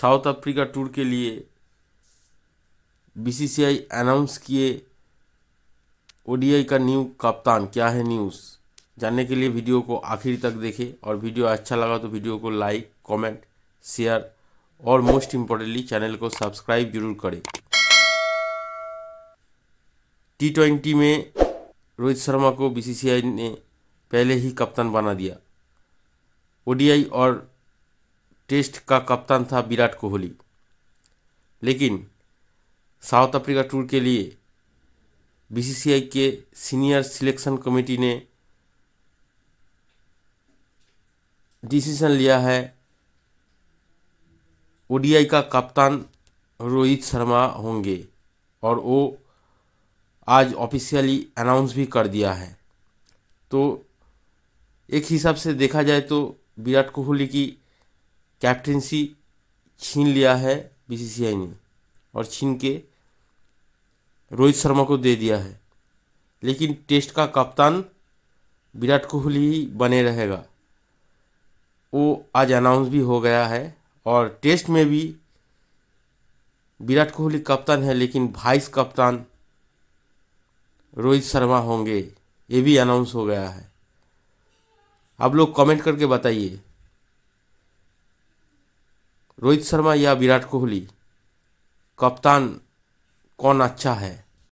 south Africa tour के लिए BCCI announce किए ओडीआई का न्यू कप्तान क्या है न्यूज़ जानने के लिए वीडियो को आखिर तक देखें और वीडियो अच्छा लगा तो वीडियो को लाइक कमेंट शेयर और मोस्ट इम्पोर्टेंटली चैनल को सब्सक्राइब जरूर करें टी ट्वेंटी में रोहित शर्मा को बीसीसीआई ने पहले ही कप्तान बना दिया ओडीआई और टेस्ट का कप्तान था विराट कोहली लेकिन साउथ अफ्रीका टूर के लिए बीसीसीआई के सीनियर सिलेक्शन कमेटी ने डिसीजन लिया है ओडीआई का कप्तान रोहित शर्मा होंगे और वो आज ऑफिशियली अनाउंस भी कर दिया है तो एक हिसाब से देखा जाए तो विराट कोहली की कैप्टनसी छीन लिया है बीसीसीआई ने और छीन के रोहित शर्मा को दे दिया है लेकिन टेस्ट का कप्तान विराट कोहली ही बने रहेगा वो आज अनाउंस भी हो गया है और टेस्ट में भी विराट कोहली कप्तान है लेकिन वाइस कप्तान रोहित शर्मा होंगे ये भी अनाउंस हो गया है आप लोग कमेंट करके बताइए रोहित शर्मा या विराट कोहली कप्तान कौन अच्छा है